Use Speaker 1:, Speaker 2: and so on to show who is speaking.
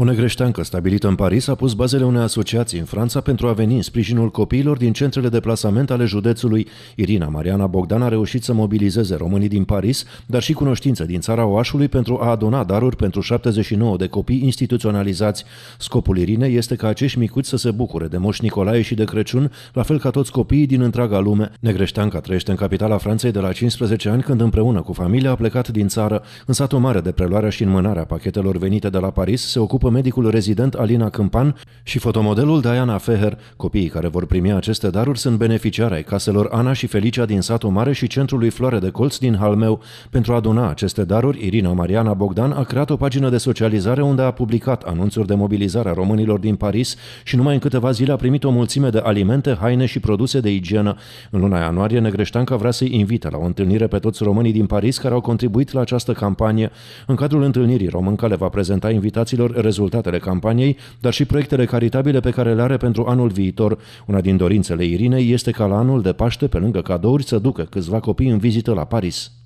Speaker 1: O negreșteancă stabilită în Paris a pus bazele unei asociații în Franța pentru a veni în sprijinul copiilor din centrele de plasament ale județului. Irina Mariana Bogdan a reușit să mobilizeze românii din Paris, dar și cunoștințe din țara Oașului pentru a aduna daruri pentru 79 de copii instituționalizați. Scopul Irinei este ca acești micuți să se bucure de Moș Nicolae și de Crăciun, la fel ca toți copiii din întreaga lume. Negreșteanca trăiește în capitala Franței de la 15 ani când împreună cu familia a plecat din țară. În satul mare de preluarea și înmânarea pachetelor venite de la Paris se ocupă după medicul rezident Alina Câmpan și fotomodelul Diana Feher. Copiii care vor primi aceste daruri sunt beneficiari ai caselor Ana și Felicia din Satul Mare și centrului Floare de Colț din Halmeu. Pentru a aduna aceste daruri, Irina Mariana Bogdan a creat o pagină de socializare unde a publicat anunțuri de mobilizare a românilor din Paris și numai în câteva zile a primit o mulțime de alimente, haine și produse de igienă. În luna ianuarie, Negreștanca vrea să-i invite la o întâlnire pe toți românii din Paris care au contribuit la această campanie. În cadrul întâlnirii, Românca le va prezenta invitațiilor rezultatele rezultatele campaniei, dar și proiectele caritabile pe care le are pentru anul viitor. Una din dorințele Irinei este ca la anul de Paște, pe lângă cadouri, să ducă câțiva copii în vizită la Paris.